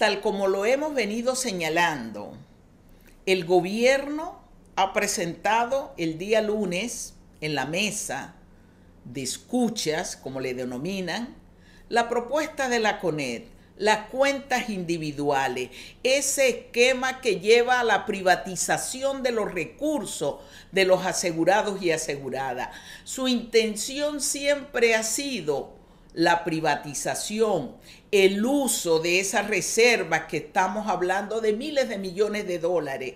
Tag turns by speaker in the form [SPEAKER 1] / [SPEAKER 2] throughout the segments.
[SPEAKER 1] tal como lo hemos venido señalando, el gobierno ha presentado el día lunes en la mesa de escuchas, como le denominan, la propuesta de la CONED, las cuentas individuales, ese esquema que lleva a la privatización de los recursos de los asegurados y aseguradas. Su intención siempre ha sido la privatización, el uso de esas reservas que estamos hablando de miles de millones de dólares,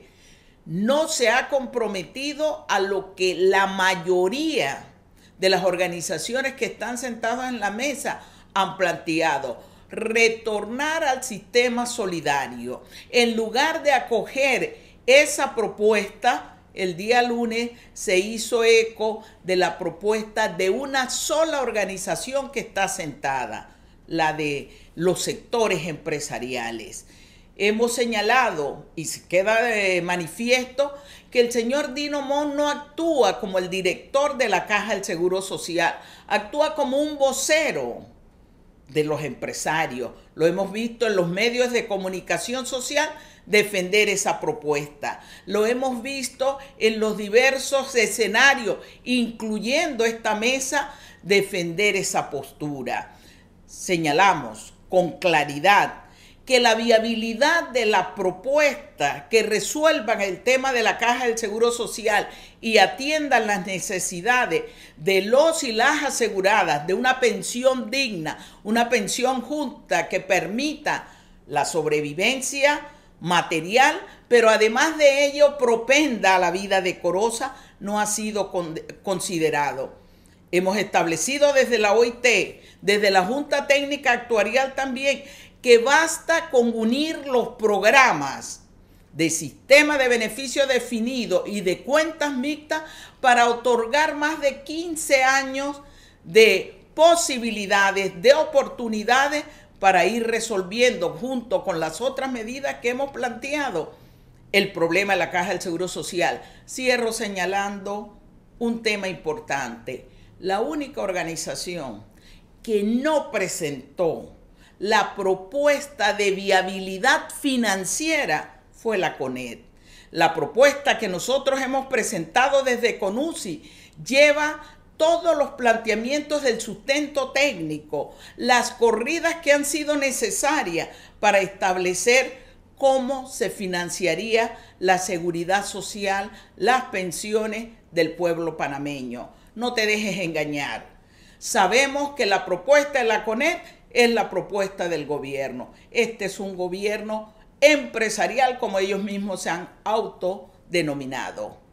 [SPEAKER 1] no se ha comprometido a lo que la mayoría de las organizaciones que están sentadas en la mesa han planteado retornar al sistema solidario. En lugar de acoger esa propuesta, el día lunes se hizo eco de la propuesta de una sola organización que está sentada, la de los sectores empresariales. Hemos señalado y se queda manifiesto que el señor Dino Mon no actúa como el director de la Caja del Seguro Social, actúa como un vocero de los empresarios. Lo hemos visto en los medios de comunicación social defender esa propuesta. Lo hemos visto en los diversos escenarios, incluyendo esta mesa, defender esa postura. Señalamos con claridad que la viabilidad de la propuesta que resuelvan el tema de la caja del Seguro Social y atiendan las necesidades de los y las aseguradas de una pensión digna, una pensión justa que permita la sobrevivencia material, pero además de ello propenda a la vida decorosa, no ha sido considerado. Hemos establecido desde la OIT, desde la Junta Técnica Actuarial también, que basta con unir los programas de sistema de beneficio definido y de cuentas mixtas para otorgar más de 15 años de posibilidades, de oportunidades para ir resolviendo junto con las otras medidas que hemos planteado el problema de la caja del Seguro Social. Cierro señalando un tema importante. La única organización que no presentó la propuesta de viabilidad financiera fue la CONED. La propuesta que nosotros hemos presentado desde CONUSI lleva todos los planteamientos del sustento técnico, las corridas que han sido necesarias para establecer cómo se financiaría la seguridad social, las pensiones del pueblo panameño. No te dejes engañar. Sabemos que la propuesta de la CONET es la propuesta del gobierno. Este es un gobierno empresarial, como ellos mismos se han autodenominado.